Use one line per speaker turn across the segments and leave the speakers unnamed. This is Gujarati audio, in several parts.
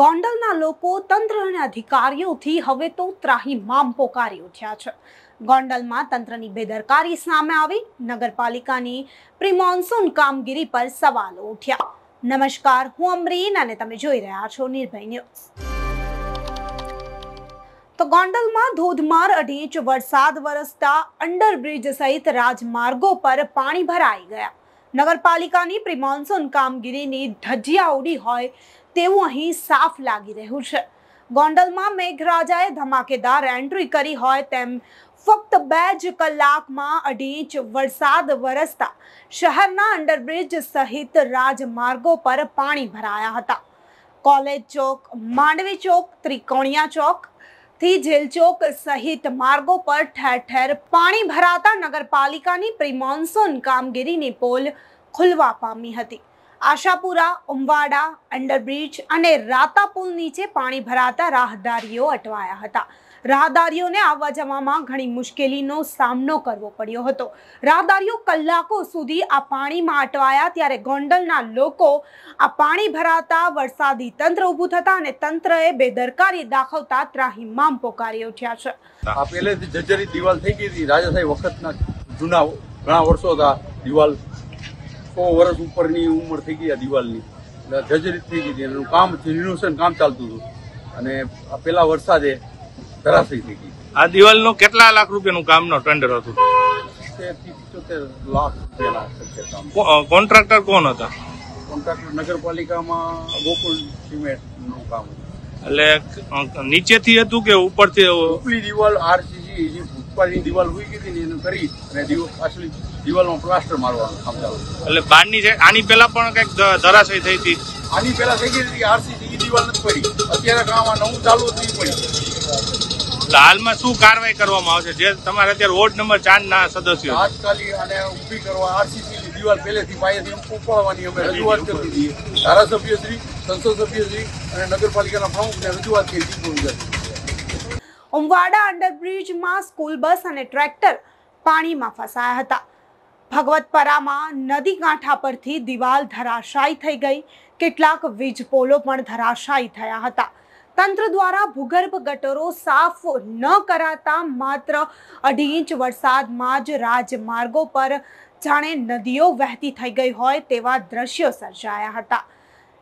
ગોંડલના લોકો તંત્રના અધિકારીઓથી હવે તો ત્રાહી મામ પોકારી ઉઠ્યા છે ગોંડલમાં તંત્રની બેદરકારી સામે આવી નગરપાલિકાની પ્રિમોન્સૂન કામગીરી પર સવાલો ઉઠ્યા નમસ્કાર હું અમરીન અને તમે જોઈ રહ્યા છો નિર્ભય ન્યૂઝ તો ગોંડલમાં ધોધમાર અઢી ઇંચ વરસાદ વરસતા અંડરબ્રિજ સહિત રાજમાર્ગો પર પાણી ભરાઈ ગયા નગરપાલિકાની પ્રિમોન્સૂન કામગીરીની ધજિયા ઉડી હોય તેવું અહીં સાફ લાગી રહ્યું છે ગોંડલમાં મેઘરાજાએ ધમાકેદાર એન્ટ્રી કરી હોય તેમ ફક્ત બે જ કલાકમાં અઢી ઇંચ વરસાદ વરસતા શહેરના અંડરબ્રિજ સહિત રાજમાર્ગો પર પાણી ભરાયા હતા કોલેજ ચોક માંડવી ચોક ત્રિકોણિયા ચોક થી જેલચોક સહિત માર્ગો પર ઠેર ઠેર પાણી ભરાતા નગરપાલિકાની પ્રિમોન્સોન કામગીરીની પોલ ખુલવા પામી હતી આશાપુરા ઉમવાડા અંડરબ્રિજ અને રાતા નીચે પાણી ભરાતા રાહદારીઓ અટવાયા હતા રાહદારીઓને આવવા જવામાં ઘણી મુશ્કેલીનો સામનો કરવો પડ્યો હતો રાહદારીઓ કલાકો સુધી આ પાણીમાં અટવાયા ત્યારે ગોંડલના લોકો આ પાણી ભરાતા વરસાદી તંત્ર ઊભું થતા અને તંત્રએ બેદરકારી દાખવતા ત્રાહિમામ પોકારી ઉઠ્યા છે
આ પહેલેથી જર્જરી દિવાલ થઈ ગઈ હતી રાજા સાહેબ વખતના જૂના ઘણા વર્ષો હતા દિવાલ સો વર્ષ ઉપરની ઉંમર થઈ ગઈ આ દિવાલની એટલે જર્જરિત થઈ ગઈ હતી એનું કામ રિનોવેશન કામ ચાલતું હતું અને આ પેલા વરસાદે ધરાશયી થઈ ગઈ આ દિવાલનું કેટલા લાખ રૂપિયાનું કામનો ટેન્ડર હતું લાખ રૂપિયાના કોન્ટ્રાક્ટર કોણ હતા કોન્ટ્રાક્ટર નગરપાલિકામાં ગોકુલ સિમેન્ટ નું કામ એટલે નીચેથી હતું કે ઉપરથી ઉપલી દિવાલ આરસીસી ઉપરની દિવાલ ઉઈ હતી ને કરી અને પાછલી દિવાલમાં પ્લાસ્ટર મારવાનું સમજાવું એટલે બારની છે આની પેલા પણ કંઈક ધરાશય થઈ હતી આની પહેલા થઈ ગઈ હતી આરસી દિવાલ નથી પડી અત્યારે કામ નવું ચાલુ નથી પડી હાલમાં શું કાર્યવાહી કરવામાં આવશે જે તમારે અત્યારે વોર્ડ નંબર ચાર ના સદસ્યો આજકાલી અને ઊભી કરવા આરસીસી દિવાલ પહેલેથી પાયાથી ઉપાડવાની અમે રજૂઆત કરી દીધી શ્રી સંસદ સભ્ય શ્રી અને નગરપાલિકાના પ્રમુખને રજૂઆત કરી દીધી
ઉમવાડા અંડરબ્રિજમાં સ્કૂલ બસ અને ટ્રેક્ટર પાણીમાં ફસાયા હતા ભગવતપરામાં નદી કાંઠા પરથી દિવાલ ધરાશાયી થઈ ગઈ કેટલાક વીજ પોલો પણ ધરાશાયી થયા હતા તંત્ર દ્વારા ભૂગર્ભ ગટરો સાફ ન કરાતા માત્ર અઢી ઇંચ વરસાદમાં જ રાજમાર્ગો પર જાણે નદીઓ વહેતી થઈ ગઈ હોય તેવા દ્રશ્યો સર્જાયા હતા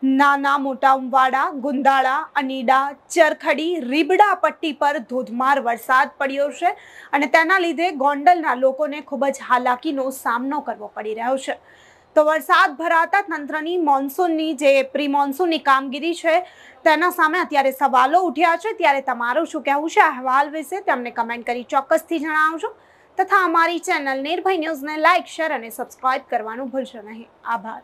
નાના મોટા ઉંવાડા ગુંદાળા અનીડા ચરખડી રીબડા પટ્ટી પર ધોધમાર વરસાદ પડ્યો છે અને તેના લીધે ગોંડલના લોકોને ખૂબ જ હાલાકીનો સામનો કરવો પડી રહ્યો છે તો વરસાદ ભરાતા તંત્રની મોન્સૂનની જે પ્રી મોન્સૂનની કામગીરી છે તેના સામે અત્યારે સવાલો ઉઠ્યા છે ત્યારે તમારું શું કહેવું છે અહેવાલ વિશે તમને કમેન્ટ કરી ચોક્કસથી જણાવજો તથા અમારી ચેનલ નિર્ભય ન્યૂઝને લાઇક શેર અને સબસ્ક્રાઇબ કરવાનું ભૂલશો નહીં આભાર